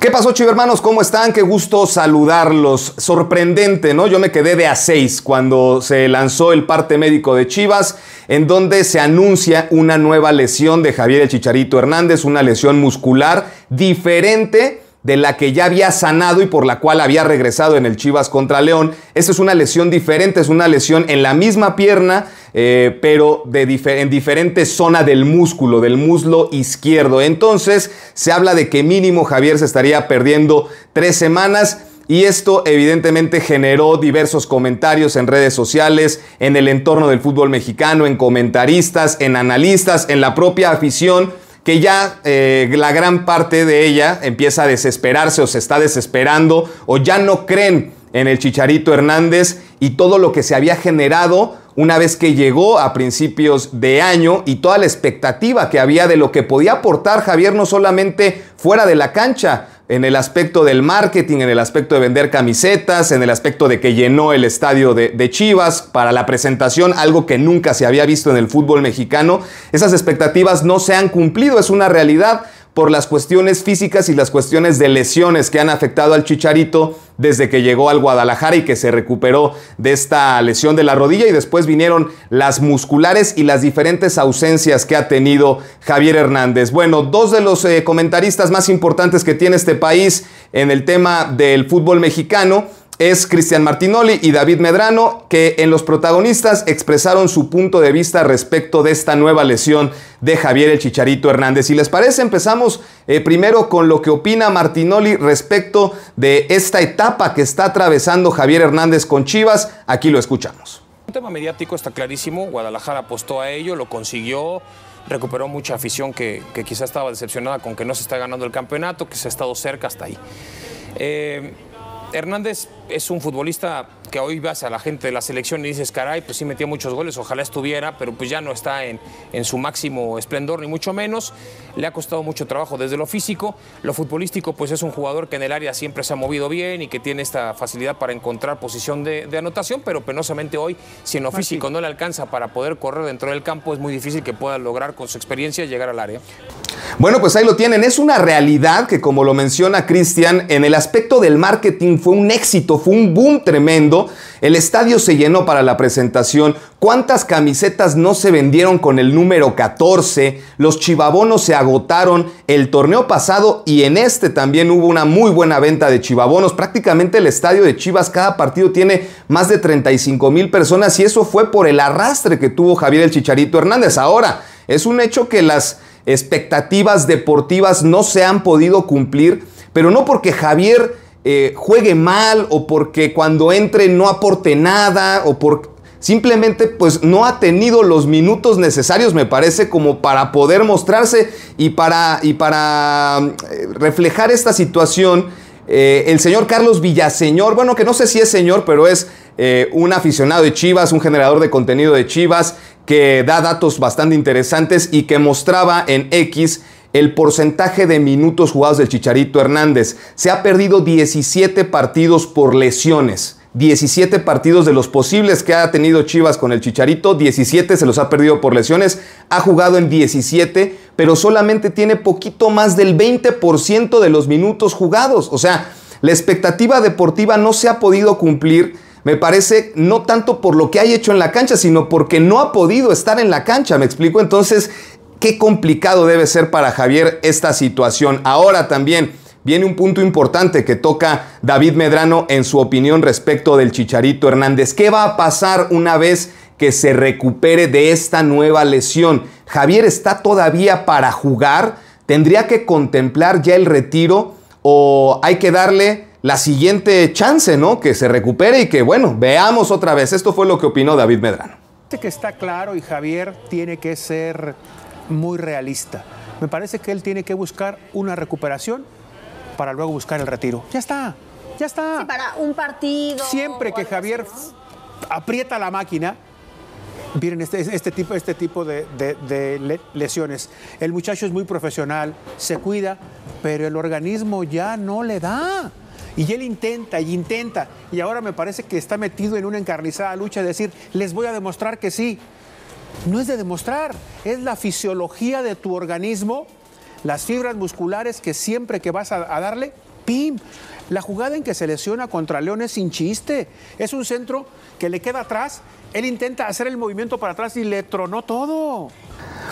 ¿Qué pasó, Hermanos, ¿Cómo están? Qué gusto saludarlos. Sorprendente, ¿no? Yo me quedé de a seis cuando se lanzó el parte médico de Chivas, en donde se anuncia una nueva lesión de Javier el Chicharito Hernández, una lesión muscular diferente de la que ya había sanado y por la cual había regresado en el Chivas contra León. Esta es una lesión diferente, es una lesión en la misma pierna, eh, pero en diferente zona del músculo, del muslo izquierdo. Entonces se habla de que mínimo Javier se estaría perdiendo tres semanas. Y esto evidentemente generó diversos comentarios en redes sociales, en el entorno del fútbol mexicano, en comentaristas, en analistas, en la propia afición, que ya eh, la gran parte de ella empieza a desesperarse o se está desesperando o ya no creen en el Chicharito Hernández y todo lo que se había generado una vez que llegó a principios de año y toda la expectativa que había de lo que podía aportar Javier no solamente fuera de la cancha, en el aspecto del marketing, en el aspecto de vender camisetas, en el aspecto de que llenó el estadio de, Chivas para la presentación, algo que nunca se había visto en el fútbol mexicano. Esas expectativas no se han cumplido, es una realidad por las cuestiones físicas y las cuestiones de lesiones que han afectado al Chicharito desde que llegó al Guadalajara y que se recuperó de esta lesión de la rodilla y después vinieron las musculares y las diferentes ausencias que ha tenido Javier Hernández. Bueno, dos de los eh, comentaristas más importantes que tiene este país en el tema del fútbol mexicano es Cristian Martinoli y David Medrano, que en los protagonistas expresaron su punto de vista respecto de esta nueva lesión de Javier el Chicharito Hernández. Si les parece, empezamos eh, primero con lo que opina Martinoli respecto de esta etapa que está atravesando Javier Hernández con Chivas. Aquí lo escuchamos. El tema mediático está clarísimo, Guadalajara apostó a ello, lo consiguió, recuperó mucha afición que, quizás estaba decepcionada con que no se está ganando el campeonato, que se ha estado cerca hasta ahí. Eh, Hernández es un futbolista que hoy vas a la gente de la selección y dices, caray, pues sí metía muchos goles, ojalá estuviera, pero pues ya no está en, su máximo esplendor, ni mucho menos. Le ha costado mucho trabajo desde lo físico. Lo futbolístico, pues es un jugador que en el área siempre se ha movido bien y que tiene esta facilidad para encontrar posición de, anotación, pero penosamente hoy, si en lo físico no le alcanza para poder correr dentro del campo, es muy difícil que pueda lograr con su experiencia llegar al área. Bueno, pues ahí lo tienen. Es una realidad que, como lo menciona Cristian, en el aspecto del marketing fue un éxito fue un boom tremendo. El estadio se llenó para la presentación. ¿Cuántas camisetas no se vendieron con el número 14? Los chivabonos se agotaron el torneo pasado y en este también hubo una muy buena venta de chivabonos. Prácticamente el estadio de Chivas cada partido tiene más de 35 mil personas y eso fue por el arrastre que tuvo Javier el Chicharito Hernández. Ahora, es un hecho que las expectativas deportivas no se han podido cumplir, pero no porque Javier eh, juegue mal o porque cuando entre no aporte nada o por simplemente pues no ha tenido los minutos necesarios me parece como para poder mostrarse y para, y para mm, eh, reflejar esta situación. Eh, el señor Carlos Villaseñor, bueno que no sé si es señor, pero es un aficionado de Chivas, un generador de contenido de Chivas que da datos bastante interesantes y que mostraba en X el porcentaje de minutos jugados del Chicharito Hernández. Se ha perdido 17 partidos por lesiones. 17 partidos de los posibles que ha tenido Chivas con el Chicharito, 17 se los ha perdido por lesiones, ha jugado en 17, pero solamente tiene poquito más del 20% de los minutos jugados. O sea, la expectativa deportiva no se ha podido cumplir, me parece, no tanto por lo que ha hecho en la cancha, sino porque no ha podido estar en la cancha, me explico. Entonces, Qué complicado debe ser para Javier esta situación. Ahora también viene un punto importante que toca David Medrano en su opinión respecto del Chicharito Hernández. ¿Qué va a pasar una vez que se recupere de esta nueva lesión? ¿Javier está todavía para jugar? ¿Tendría que contemplar ya el retiro o hay que darle la siguiente chance, ¿no? Que se recupere y que, bueno, veamos otra vez. Esto fue lo que opinó David Medrano. Que está claro y Javier tiene que ser muy realista. Me parece que él tiene que buscar una recuperación para luego buscar el retiro. Ya está, ya está. Sí, para un partido. Siempre que Javier aprieta la máquina, Miren, este, este, tipo, este tipo de, de, lesiones. El muchacho es muy profesional, se cuida, pero el organismo ya no le da. Y él intenta y intenta. Y ahora me parece que está metido en una encarnizada lucha de decir, les voy a demostrar que sí no es de demostrar, es la fisiología de tu organismo, las fibras musculares que siempre que vas a, darle, ¡pim! La jugada en que se lesiona contra León es sin chiste. Es un centro que le queda atrás. Él intenta hacer el movimiento para atrás y le tronó todo.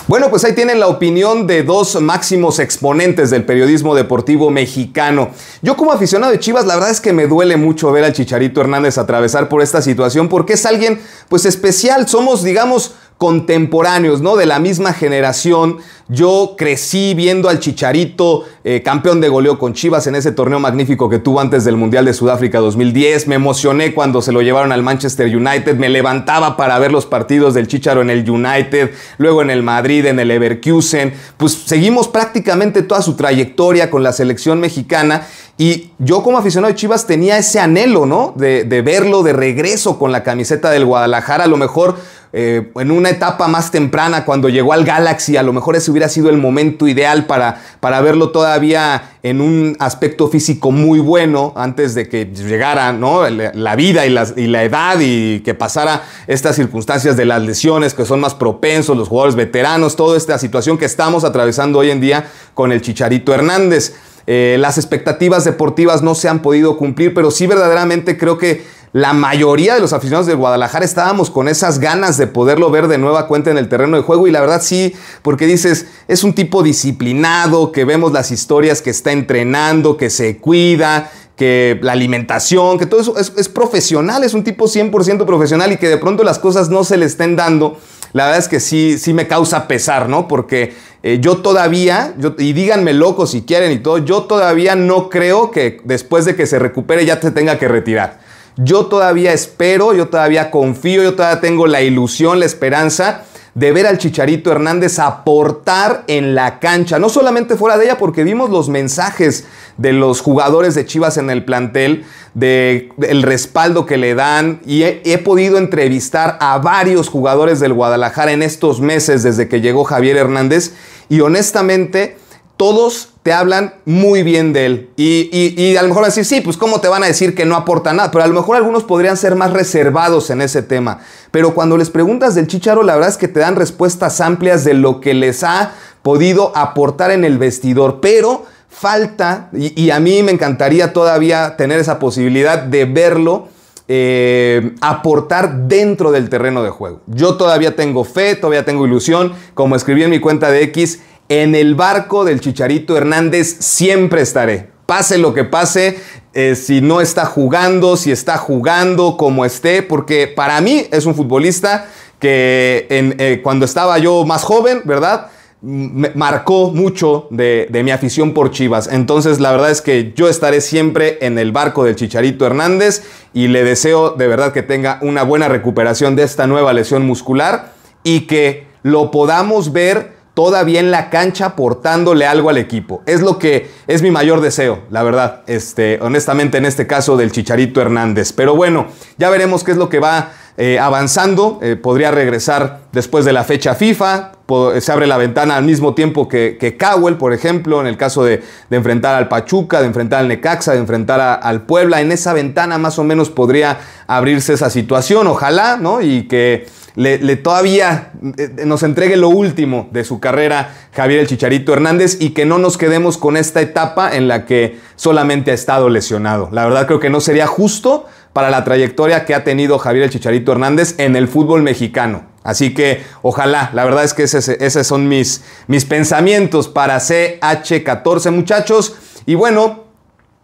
Bueno, pues ahí tienen la opinión de dos máximos exponentes del periodismo deportivo mexicano. Yo como aficionado de Chivas, la verdad es que me duele mucho ver al Chicharito Hernández atravesar por esta situación porque es alguien pues especial. Somos, digamos, contemporáneos, ¿no? De la misma generación. Yo crecí viendo al Chicharito, eh, campeón de goleo con Chivas en ese torneo magnífico que tuvo antes del Mundial de Sudáfrica 2010. Me emocioné cuando se lo llevaron al Manchester United. Me levantaba para ver los partidos del Chicharo en el United, luego en el Madrid, en el Everkusen, Pues seguimos prácticamente toda su trayectoria con la selección mexicana y yo como aficionado de Chivas tenía ese anhelo, ¿no? De, de verlo de regreso con la camiseta del Guadalajara, a lo mejor eh, en una etapa más temprana, cuando llegó al Galaxy, a lo mejor ese hubiera sido el momento ideal para, para verlo todavía en un aspecto físico muy bueno, antes de que llegara ¿no? la vida y la, y la edad y que pasara estas circunstancias de las lesiones que son más propensos, los jugadores veteranos, toda esta situación que estamos atravesando hoy en día con el Chicharito Hernández. Eh, las expectativas deportivas no se han podido cumplir, pero sí verdaderamente creo que la mayoría de los aficionados de Guadalajara estábamos con esas ganas de poderlo ver de nueva cuenta en el terreno de juego y la verdad sí, porque dices, es un tipo disciplinado, que vemos las historias que está entrenando, que se cuida, que la alimentación, que todo eso es, profesional, es un tipo 100% profesional y que de pronto las cosas no se le estén dando la verdad es que sí, sí me causa pesar, ¿no? Porque eh, yo todavía, y díganme loco si quieren y todo, yo todavía no creo que después de que se recupere ya te tenga que retirar. Yo todavía espero, yo todavía confío, yo todavía tengo la ilusión, la esperanza de ver al Chicharito Hernández aportar en la cancha, no solamente fuera de ella, porque vimos los mensajes de los jugadores de Chivas en el plantel, del respaldo que le dan, y he, podido entrevistar a varios jugadores del Guadalajara en estos meses desde que llegó Javier Hernández, y honestamente, todos te hablan muy bien de él. Y, a lo mejor así. sí, pues cómo te van a decir que no aporta nada, pero a lo mejor algunos podrían ser más reservados en ese tema. Pero cuando les preguntas del Chicharo, la verdad es que te dan respuestas amplias de lo que les ha podido aportar en el vestidor, pero falta, y, a mí me encantaría todavía tener esa posibilidad de verlo. Eh, aportar dentro del terreno de juego. Yo todavía tengo fe, todavía tengo ilusión, como escribí en mi cuenta de X, en el barco del Chicharito Hernández siempre estaré. Pase lo que pase, eh, si no está jugando, si está jugando, como esté, porque para mí es un futbolista que eh, cuando estaba yo más joven, ¿verdad? Mm, me marcó mucho de, mi afición por Chivas. Entonces, la verdad es que yo estaré siempre en el barco del Chicharito Hernández y le deseo de verdad que tenga una buena recuperación de esta nueva lesión muscular y que lo podamos ver todavía en la cancha portándole algo al equipo. Es lo que es mi mayor deseo, la verdad, este, honestamente en este caso del Chicharito Hernández. Pero bueno, ya veremos qué es lo que va eh, avanzando. Eh, podría regresar después de la fecha FIFA, se abre la ventana al mismo tiempo que, que Cowell, por ejemplo, en el caso de, de, enfrentar al Pachuca, de enfrentar al Necaxa, de enfrentar al Puebla. En esa ventana más o menos podría abrirse esa situación, ojalá, ¿no? Y que le, le todavía eh, nos entregue lo último de su carrera Javier el Chicharito Hernández y que no nos quedemos con esta etapa en la que solamente ha estado lesionado. La verdad creo que no sería justo para la trayectoria que ha tenido Javier el Chicharito Hernández en el fútbol mexicano. Así que ojalá, la verdad es que esos son mis, mis pensamientos para CH14 muchachos. Y bueno,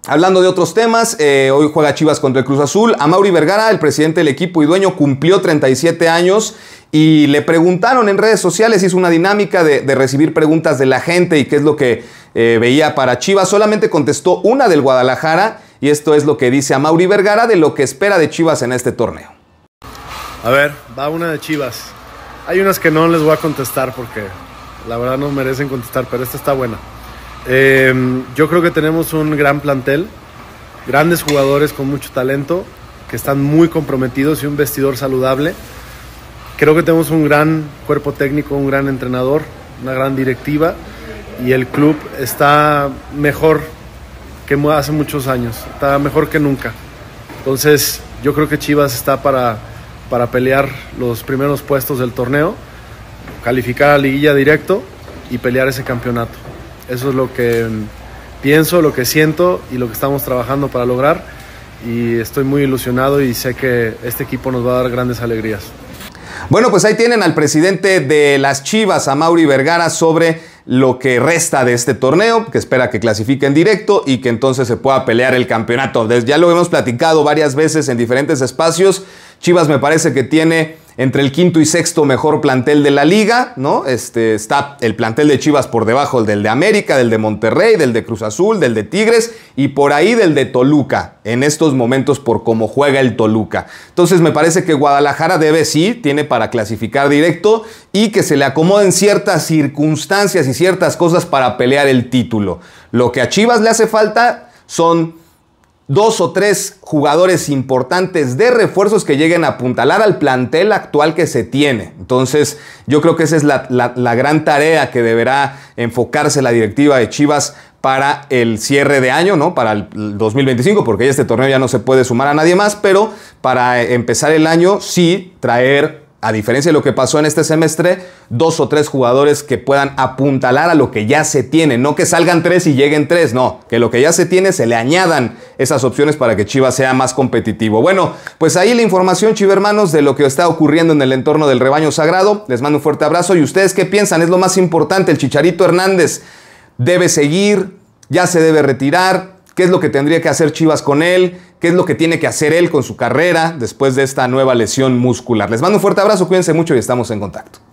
Hablando de otros temas, eh, hoy juega Chivas contra el Cruz Azul. A Mauri Vergara, el presidente del equipo y dueño, cumplió 37 años y le preguntaron en redes sociales, hizo una dinámica de, recibir preguntas de la gente y qué es lo que eh, veía para Chivas. Solamente contestó una del Guadalajara y esto es lo que dice a Mauri Vergara de lo que espera de Chivas en este torneo. A ver, va una de Chivas. Hay unas que no les voy a contestar porque la verdad no merecen contestar, pero esta está buena. Em, yo creo que tenemos un gran plantel, grandes jugadores con mucho talento, que están muy comprometidos y un vestidor saludable. Creo que tenemos un gran cuerpo técnico, un gran entrenador, una gran directiva y el club está mejor que hace muchos años, está mejor que nunca. Entonces yo creo que Chivas está para para pelear los primeros puestos del torneo, calificar a liguilla directo y pelear ese campeonato. Eso es lo que pienso, lo que siento y lo que estamos trabajando para lograr. Y estoy muy ilusionado y sé que este equipo nos va a dar grandes alegrías. Bueno, pues ahí tienen al presidente de las Chivas, a Mauri Vergara, sobre lo que resta de este torneo, que espera que clasifique en directo y que entonces se pueda pelear el campeonato. Ya lo hemos platicado varias veces en diferentes espacios. Chivas me parece que tiene entre el quinto y sexto mejor plantel de la liga, ¿no? Este, está el plantel de Chivas por debajo, del de América, del de Monterrey, del de Cruz Azul, del de Tigres y por ahí del de Toluca, en estos momentos por cómo juega el Toluca. Entonces me parece que Guadalajara debe, sí, tiene para clasificar directo y que se le acomoden ciertas circunstancias y ciertas cosas para pelear el título. Lo que a Chivas le hace falta son dos o tres jugadores importantes de refuerzos que lleguen a apuntalar al plantel actual que se tiene. Entonces, yo creo que esa es la, gran tarea que deberá enfocarse la directiva de Chivas para el cierre de año, ¿no? Para el 2025, porque este torneo ya no se puede sumar a nadie más, pero para empezar el año sí traer a diferencia de lo que pasó en este semestre, dos o tres jugadores que puedan apuntalar a lo que ya se tiene, no que salgan tres y lleguen tres, no, que lo que ya se tiene se le añadan esas opciones para que Chivas sea más competitivo. Bueno, pues ahí la información, Chivermanos, de lo que está ocurriendo en el entorno del rebaño sagrado. Les mando un fuerte abrazo y ustedes qué piensan, es lo más importante, el Chicharito Hernández debe seguir, ya se debe retirar, qué es lo que tendría que hacer Chivas con él, qué es lo que tiene que hacer él con su carrera después de esta nueva lesión muscular. Les mando un fuerte abrazo, cuídense mucho y estamos en contacto.